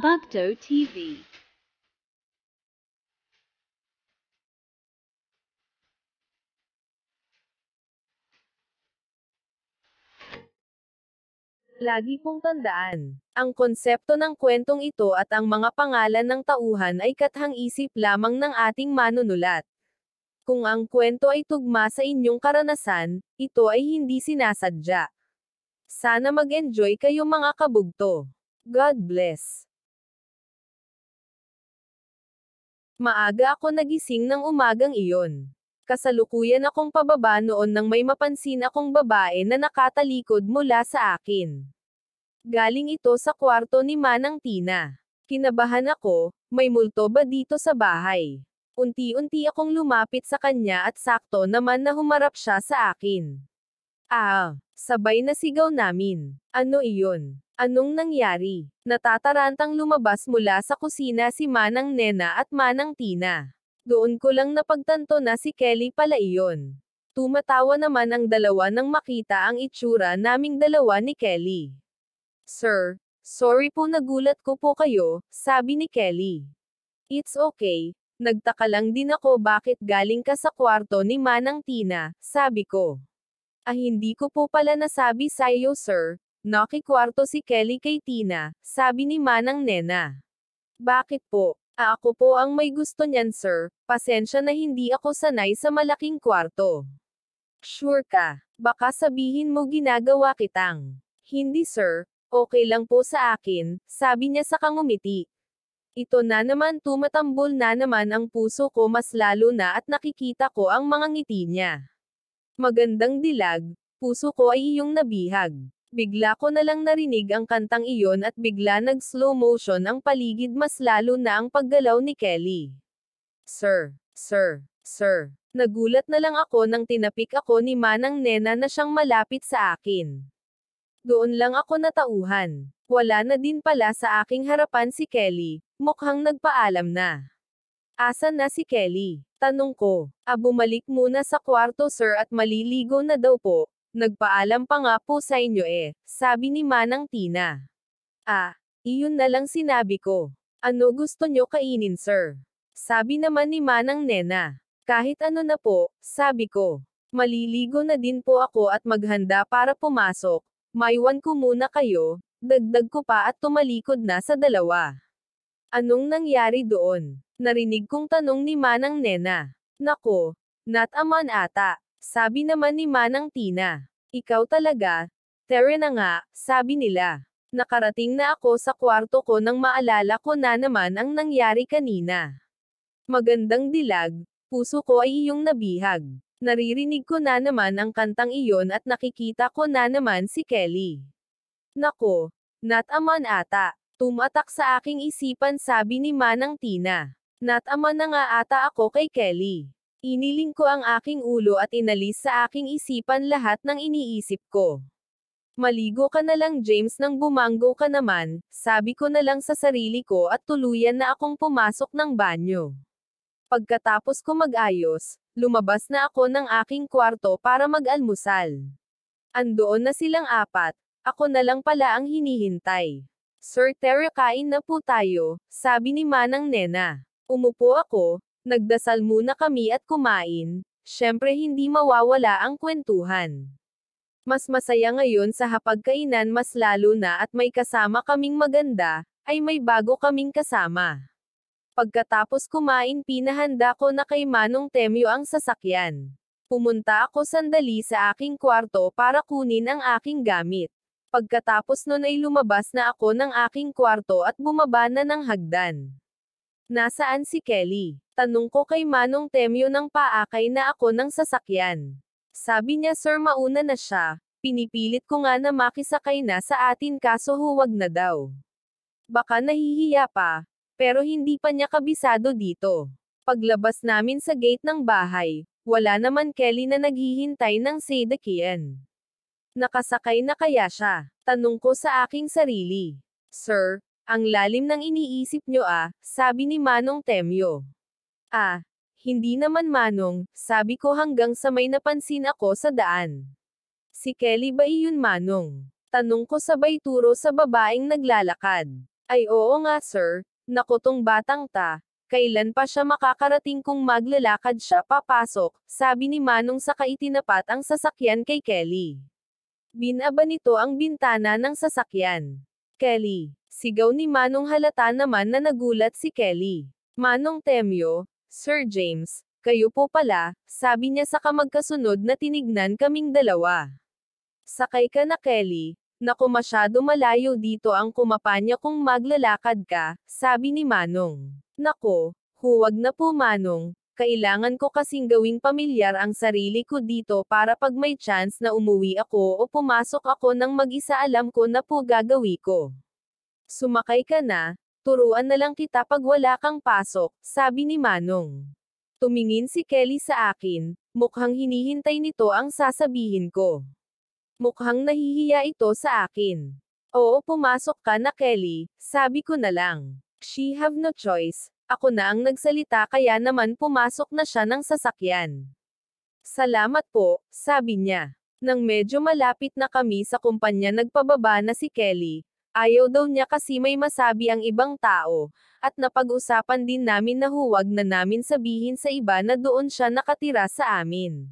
Bugdo TV Lagi pong tandaan, ang konsepto ng kwentong ito at ang mga pangalan ng tauhan ay kathang isip lamang ng ating manunulat. Kung ang kwento ay tugma sa inyong karanasan, ito ay hindi sinasadya. Sana mag-enjoy kayo mga kabugto. God bless. Maaga ako nagising ng umagang iyon. Kasalukuyan akong pababa noon nang may mapansin akong babae na nakatalikod mula sa akin. Galing ito sa kwarto ni Manang Tina. Kinabahan ako, may multo ba dito sa bahay? Unti-unti akong lumapit sa kanya at sakto naman na humarap siya sa akin. Ah, sabay na sigaw namin. Ano iyon? Anong nangyari? Natatarantang lumabas mula sa kusina si Manang Nena at Manang Tina. Doon ko lang napagtanto na si Kelly pala iyon. Tumatawa naman ang dalawa nang makita ang itsura naming dalawa ni Kelly. Sir, sorry po nagulat ko po kayo, sabi ni Kelly. It's okay, nagtaka lang din ako bakit galing ka sa kwarto ni Manang Tina, sabi ko. Ah hindi ko po pala nasabi sa iyo sir, Nakikwarto si Kelly kay Tina, sabi ni Manang Nena. Bakit po? Ah, ako po ang may gusto niyan sir, pasensya na hindi ako sanay sa malaking kwarto. Sure ka, baka sabihin mo ginagawa kitang. Hindi sir, okay lang po sa akin, sabi niya sa kangumiti. Ito na naman tumatambol na naman ang puso ko mas lalo na at nakikita ko ang mga ngiti niya. Magandang dilag, puso ko ay iyong nabihag. Bigla ko na lang narinig ang kantang iyon at bigla nag-slow motion ang paligid mas lalo na ang paggalaw ni Kelly. Sir, sir, sir. Nagulat na lang ako nang tinapik ako ni Manang Nena na siyang malapit sa akin. Doon lang ako natauhan. Wala na din pala sa aking harapan si Kelly, mukhang nagpaalam na. Asan na si Kelly? Tanong ko. Ah bumalik muna sa kwarto sir at maliligo na daw po, Nagpaalam pa nga po sa inyo eh, sabi ni Manang Tina. Ah, iyon na lang sinabi ko. Ano gusto nyo kainin sir? Sabi naman ni Manang Nena. Kahit ano na po, sabi ko. Maliligo na din po ako at maghanda para pumasok. Maiwan ko muna kayo, dagdag ko pa at tumalikod na sa dalawa. Anong nangyari doon? Narinig kong tanong ni Manang Nena. Nako, nataman ata. Sabi naman ni Manang Tina. Ikaw talaga? Tere na nga, sabi nila. Nakarating na ako sa kwarto ko nang maalala ko na naman ang nangyari kanina. Magandang dilag, puso ko ay iyong nabihag. Naririnig ko na naman ang kantang iyon at nakikita ko na naman si Kelly. Nako, nataman ata. Tumatak sa aking isipan sabi ni Manang Tina. Nataman na nga ata ako kay Kelly. Iniling ko ang aking ulo at inalis sa aking isipan lahat ng iniisip ko. Maligo ka na lang James nang bumanggo ka naman, sabi ko na lang sa sarili ko at tuluyan na akong pumasok ng banyo. Pagkatapos ko mag-ayos, lumabas na ako ng aking kwarto para mag-almusal. Andoon na silang apat, ako na lang pala ang hinihintay. Sir Terry kain na po tayo, sabi ni Manang Nena. Umupo ako, Nagdasal muna kami at kumain. syempre hindi mawawala ang kwentuhan. Mas masaya ngayon sa hapagkainan mas lalo na at may kasama kaming maganda, ay may bago kaming kasama. Pagkatapos kumain pinahanda ko na kay Manong Temyo ang sasakyan. Pumunta ako sandali sa aking kwarto para kunin ang aking gamit. Pagkatapos nun ay lumabas na ako ng aking kwarto at bumaba na ng hagdan. Nasaan si Kelly? Tanong ko kay Manong Temyo nang paakay na ako ng sasakyan. Sabi niya sir mauna na siya, pinipilit ko nga na makisakay na sa atin kaso huwag na daw. Baka nahihiya pa, pero hindi pa niya kabisado dito. Paglabas namin sa gate ng bahay, wala naman Kelly na naghihintay ng Sedekian. Nakasakay na kaya siya? Tanong ko sa aking sarili. Sir, ang lalim ng iniisip nyo ah, sabi ni Manong Temyo. Ah, hindi naman Manong, sabi ko hanggang sa may napansin ako sa daan. Si Kelly ba iyon Manong? Tanong ko sabay turo sa babaeng naglalakad. Ay oo nga sir, nako batang ta, kailan pa siya makakarating kung maglalakad siya papasok, sabi ni Manong saka itinapat ang sasakyan kay Kelly. Binaba nito ang bintana ng sasakyan. Kelly. Sigaw ni Manong halata naman na nagulat si Kelly. Manong Temyo, Sir James, kayo po pala, sabi niya sa kamagkasunod na tinignan kaming dalawa. Sakay ka na Kelly, naku masyado malayo dito ang kumapanya kung maglalakad ka, sabi ni Manong. Nako, huwag na po Manong, kailangan ko kasing gawing pamilyar ang sarili ko dito para pag may chance na umuwi ako o pumasok ako ng mag-isa alam ko na po gagawi ko. Sumakay ka na, turuan na lang kita pag wala kang pasok, sabi ni Manong. Tumingin si Kelly sa akin, mukhang hinihintay nito ang sasabihin ko. Mukhang nahihiya ito sa akin. Oo pumasok ka na Kelly, sabi ko na lang. She have no choice, ako na ang nagsalita kaya naman pumasok na siya ng sasakyan. Salamat po, sabi niya. Nang medyo malapit na kami sa kumpanya nagpababa na si Kelly, ayaw daw niya kasi may masabi ang ibang tao, at napag-usapan din namin na huwag na namin sabihin sa iba na doon siya nakatira sa amin.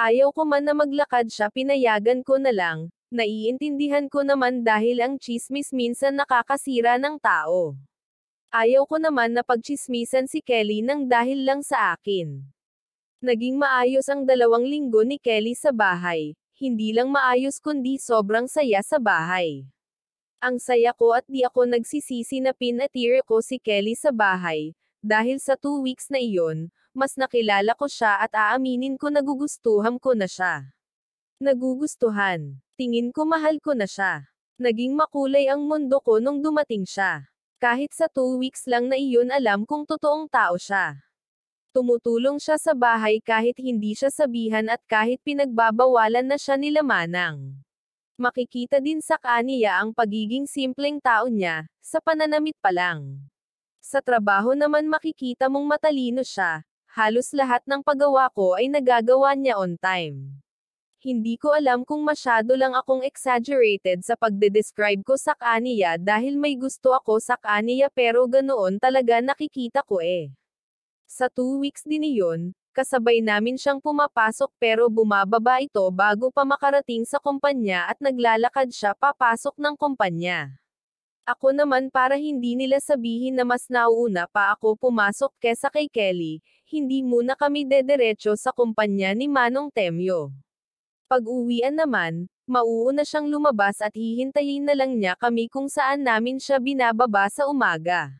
Ayaw ko man na maglakad siya pinayagan ko na lang, naiintindihan ko naman dahil ang chismis minsan nakakasira ng tao. Ayaw ko naman na pagchismisan si Kelly nang dahil lang sa akin. Naging maayos ang dalawang linggo ni Kelly sa bahay. Hindi lang maayos kundi sobrang saya sa bahay. Ang saya ko at di ako nagsisisi na pinatire ko si Kelly sa bahay, dahil sa two weeks na iyon, mas nakilala ko siya at aaminin ko nagugustuhan ko na siya. Nagugustuhan. Tingin ko mahal ko na siya. Naging makulay ang mundo ko nung dumating siya. Kahit sa two weeks lang na iyon alam kung totoong tao siya. Tumutulong siya sa bahay kahit hindi siya sabihan at kahit pinagbabawalan na siya nila Manang. Makikita din sa kaniya ang pagiging simpleng tao niya, sa pananamit pa lang. Sa trabaho naman makikita mong matalino siya, halos lahat ng paggawa ko ay nagagawa niya on time hindi ko alam kung masyado lang akong exaggerated sa pagde-describe ko sa kaniya dahil may gusto ako sa kaniya pero ganoon talaga nakikita ko eh. Sa two weeks din iyon, kasabay namin siyang pumapasok pero bumababa ito bago pa makarating sa kumpanya at naglalakad siya papasok ng kumpanya. Ako naman para hindi nila sabihin na mas nauuna pa ako pumasok kesa kay Kelly, hindi muna kami dederecho sa kumpanya ni Manong Temyo. Pag-uwian naman, mauuna siyang lumabas at hihintayin na lang niya kami kung saan namin siya binababa sa umaga.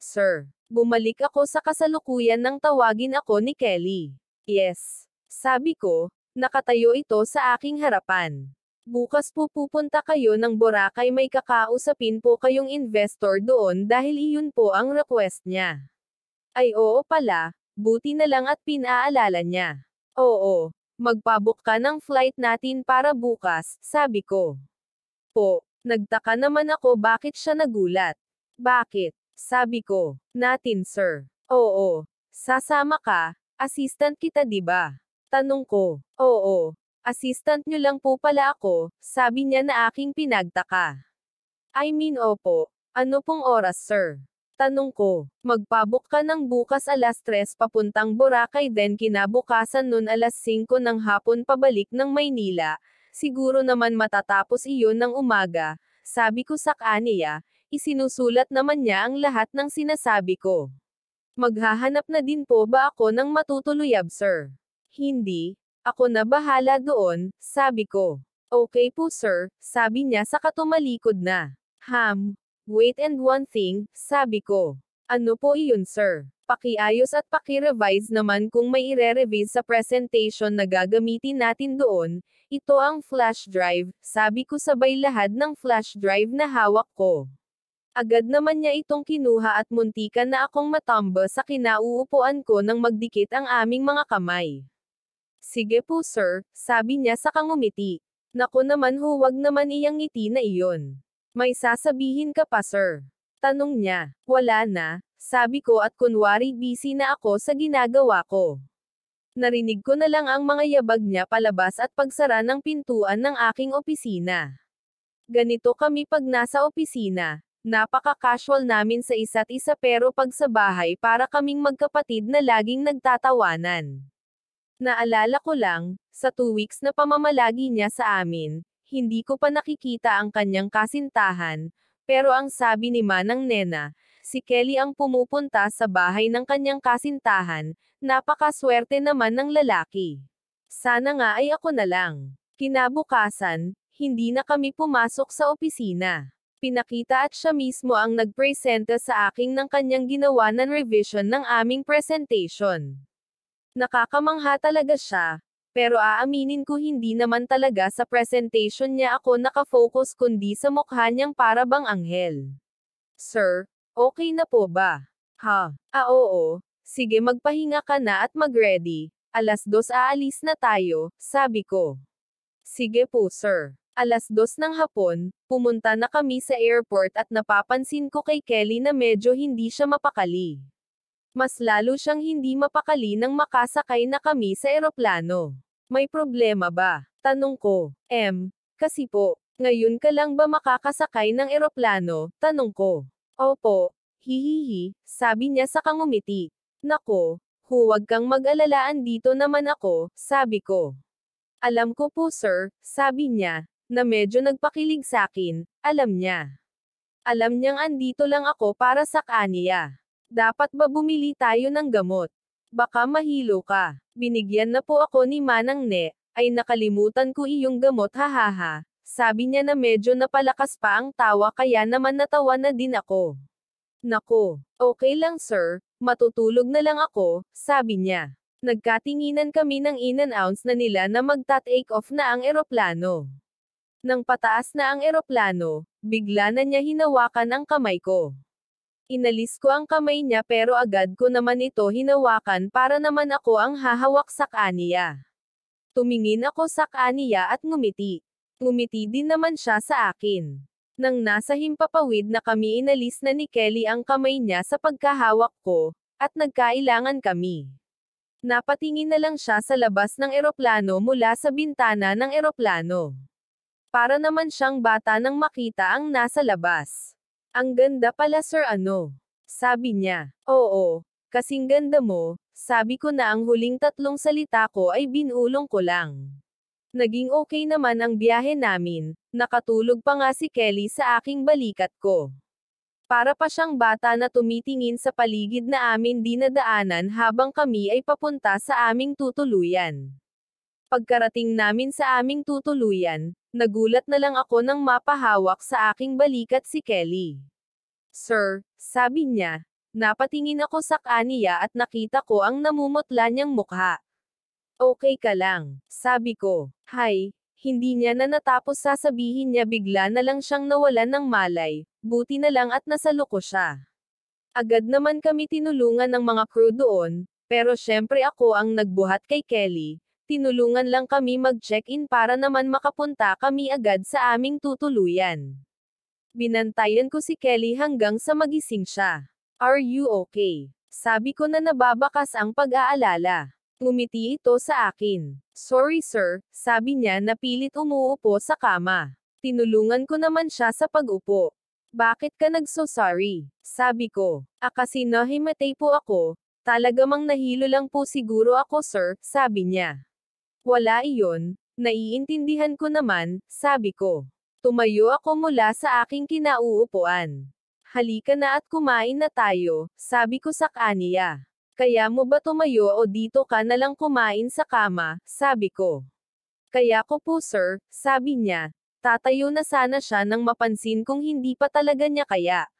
Sir, bumalik ako sa kasalukuyan nang tawagin ako ni Kelly. Yes. Sabi ko, nakatayo ito sa aking harapan. Bukas po pupunta kayo ng Boracay may kakausapin po kayong investor doon dahil iyon po ang request niya. Ay oo pala, buti na lang at pinaalala niya. Oo, magpabuk ka ng flight natin para bukas, sabi ko. Po, nagtaka naman ako bakit siya nagulat. Bakit? Sabi ko, natin sir. Oo, sasama ka, assistant kita ba? Diba? Tanong ko, oo, assistant nyo lang po pala ako, sabi niya na aking pinagtaka. I mean opo, ano pong oras sir? Tanong ko, magpabok ka ng bukas alas 3 papuntang Boracay then kinabukasan nun alas 5 ng hapon pabalik ng Maynila, siguro naman matatapos iyon ng umaga, sabi ko sa kanya, isinusulat naman niya ang lahat ng sinasabi ko. Maghahanap na din po ba ako ng matutuloyab sir? Hindi, ako na bahala doon, sabi ko. Okay po sir, sabi niya sa katumalikod na. Ham, Wait and one thing, sabi ko. Ano po iyon sir? Pakiayos at pakirevise naman kung may ire-revise sa presentation na gagamitin natin doon, ito ang flash drive, sabi ko sabay lahat ng flash drive na hawak ko. Agad naman niya itong kinuha at muntikan na akong matamba sa kinauupuan ko nang magdikit ang aming mga kamay. Sige po sir, sabi niya sa kangumiti. Nako naman huwag naman iyang ngiti na iyon. May sasabihin ka pa sir. Tanong niya. Wala na, sabi ko at kunwari busy na ako sa ginagawa ko. Narinig ko na lang ang mga yabag niya palabas at pagsara ng pintuan ng aking opisina. Ganito kami pag nasa opisina, napaka-casual namin sa isa't isa pero pag sa bahay para kaming magkapatid na laging nagtatawanan. Naalala ko lang, sa two weeks na pamamalagi niya sa amin, hindi ko pa nakikita ang kanyang kasintahan, pero ang sabi ni Manang Nena, si Kelly ang pumupunta sa bahay ng kanyang kasintahan, napakaswerte naman ng lalaki. Sana nga ay ako na lang. Kinabukasan, hindi na kami pumasok sa opisina. Pinakita at siya mismo ang nagpresenta sa aking ng kanyang ginawa ng revision ng aming presentation. Nakakamangha talaga siya, pero aaminin ko hindi naman talaga sa presentation niya ako nakafocus kundi sa mukha niyang para bang anghel. Sir, okay na po ba? Ha? Ah oo, sige magpahinga ka na at magready. Alas dos aalis na tayo, sabi ko. Sige po sir. Alas dos ng hapon, pumunta na kami sa airport at napapansin ko kay Kelly na medyo hindi siya mapakali. Mas lalo siyang hindi mapakali nang makasakay na kami sa eroplano. May problema ba? Tanong ko. M. Kasi po, ngayon ka lang ba makakasakay ng eroplano? Tanong ko. Opo. Hihihi, sabi niya sa kangumiti. Nako, huwag kang mag-alalaan dito naman ako, sabi ko. Alam ko po sir, sabi niya, na medyo nagpakilig sa akin, alam niya. Alam niyang andito lang ako para sa kanya. Dapat ba bumili tayo ng gamot? Baka mahilo ka. Binigyan na po ako ni Manang Ne, ay nakalimutan ko iyong gamot hahaha. Sabi niya na medyo napalakas pa ang tawa kaya naman natawa na din ako. Nako, okay lang sir, matutulog na lang ako, sabi niya. Nagkatinginan kami ng in-announce na nila na magta-take off na ang eroplano. Nang pataas na ang eroplano, bigla na niya hinawakan ang kamay ko. Inalis ko ang kamay niya pero agad ko naman ito hinawakan para naman ako ang hahawak sa kaniya. Tumingin ako sa kaniya at ngumiti. Ngumiti din naman siya sa akin. Nang nasa himpapawid na kami inalis na ni Kelly ang kamay niya sa pagkahawak ko, at nagkailangan kami. Napatingin na lang siya sa labas ng eroplano mula sa bintana ng eroplano. Para naman siyang bata nang makita ang nasa labas. Ang ganda pala sir ano. Sabi niya. Oo, kasing ganda mo, sabi ko na ang huling tatlong salita ko ay binulong ko lang. Naging okay naman ang biyahe namin, nakatulog pa nga si Kelly sa aking balikat ko. Para pa siyang bata na tumitingin sa paligid na amin dinadaanan habang kami ay papunta sa aming tutuluyan. Pagkarating namin sa aming tutuluyan, Nagulat na lang ako nang mapahawak sa aking balikat si Kelly. Sir, sabi niya, napatingin ako sa kaniya at nakita ko ang namumutla niyang mukha. Okay ka lang, sabi ko. Hay, hindi niya na natapos sasabihin niya bigla na lang siyang nawalan ng malay, buti na lang at nasa loko siya. Agad naman kami tinulungan ng mga crew doon, pero syempre ako ang nagbuhat kay Kelly, Tinulungan lang kami mag-check-in para naman makapunta kami agad sa aming tutuluyan. Binantayan ko si Kelly hanggang sa magising siya. Are you okay? Sabi ko na nababakas ang pag-aalala. Ngumiti ito sa akin. Sorry sir, sabi niya na pilit umuupo sa kama. Tinulungan ko naman siya sa pag-upo. Bakit ka nagso-sorry? Sabi ko. Akasi nahimatay po ako, talaga mang nahilo lang po siguro ako sir, sabi niya. Wala iyon, naiintindihan ko naman, sabi ko. Tumayo ako mula sa aking kinauupuan. Halika na at kumain na tayo, sabi ko sa kaniya. Kaya mo ba tumayo o dito ka na lang kumain sa kama, sabi ko. Kaya ko po sir, sabi niya, tatayo na sana siya nang mapansin kung hindi pa talaga niya kaya.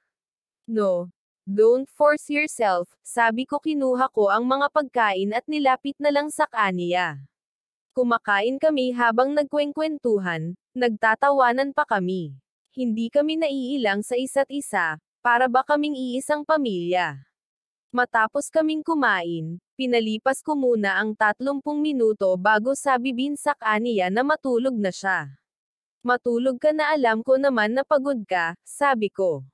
No. Don't force yourself, sabi ko kinuha ko ang mga pagkain at nilapit na lang sa kaniya. Kumakain kami habang nagkwengkwentuhan, nagtatawanan pa kami. Hindi kami naiilang sa isa't isa, para ba kaming iisang pamilya. Matapos kaming kumain, pinalipas ko muna ang 30 minuto bago sabi binsak aniya na matulog na siya. Matulog ka na alam ko naman na pagod ka, sabi ko.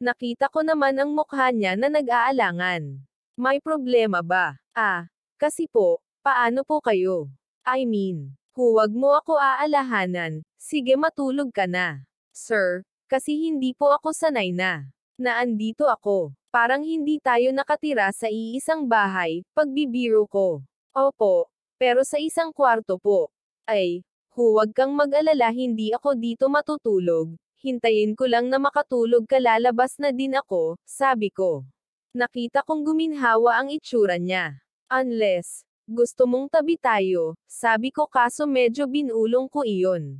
Nakita ko naman ang mukha niya na nag-aalangan. May problema ba? Ah, kasi po, paano po kayo? I mean, huwag mo ako aalahanan, sige matulog ka na. Sir, kasi hindi po ako sanay na. Naandito ako. Parang hindi tayo nakatira sa iisang bahay, pagbibiro ko. Opo, pero sa isang kwarto po. Ay, huwag kang mag-alala hindi ako dito matutulog. Hintayin ko lang na makatulog ka lalabas na din ako, sabi ko. Nakita kong guminhawa ang itsura niya. Unless, gusto mong tabi tayo, sabi ko kaso medyo binulong ko iyon.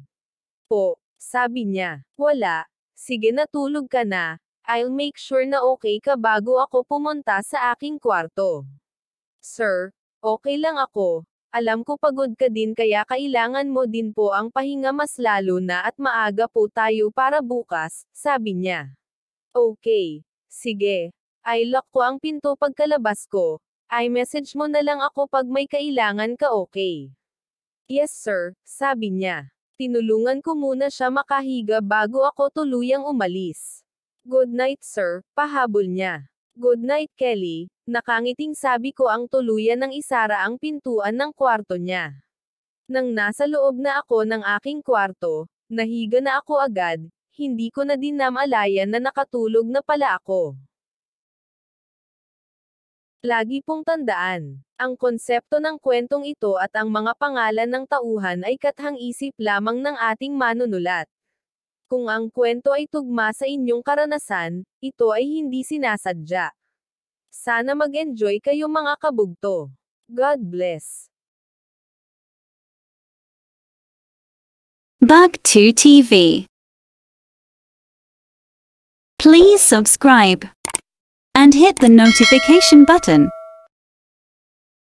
Po, sabi niya, wala, sige natulog ka na, I'll make sure na okay ka bago ako pumunta sa aking kwarto. Sir, okay lang ako, alam ko pagod ka din kaya kailangan mo din po ang pahinga mas lalo na at maaga po tayo para bukas, sabi niya. Okay, sige, I lock ko ang pinto pagkalabas ko, I-message mo na lang ako pag may kailangan ka okay. Yes sir, sabi niya. Tinulungan ko muna siya makahiga bago ako tuluyang umalis. Good night sir, pahabol niya. Good night Kelly, nakangiting sabi ko ang tuluyan ng isara ang pintuan ng kwarto niya. Nang nasa loob na ako ng aking kwarto, nahiga na ako agad, hindi ko na din namalayan na nakatulog na pala ako. Lagi pong tandaan, ang konsepto ng kwentong ito at ang mga pangalan ng tauhan ay kathang isip lamang ng ating manunulat. Kung ang kwento ay tugma sa inyong karanasan, ito ay hindi sinasadya. Sana mag-enjoy kayo mga kabugto. God bless. Bug2 TV Please subscribe. and hit the notification button.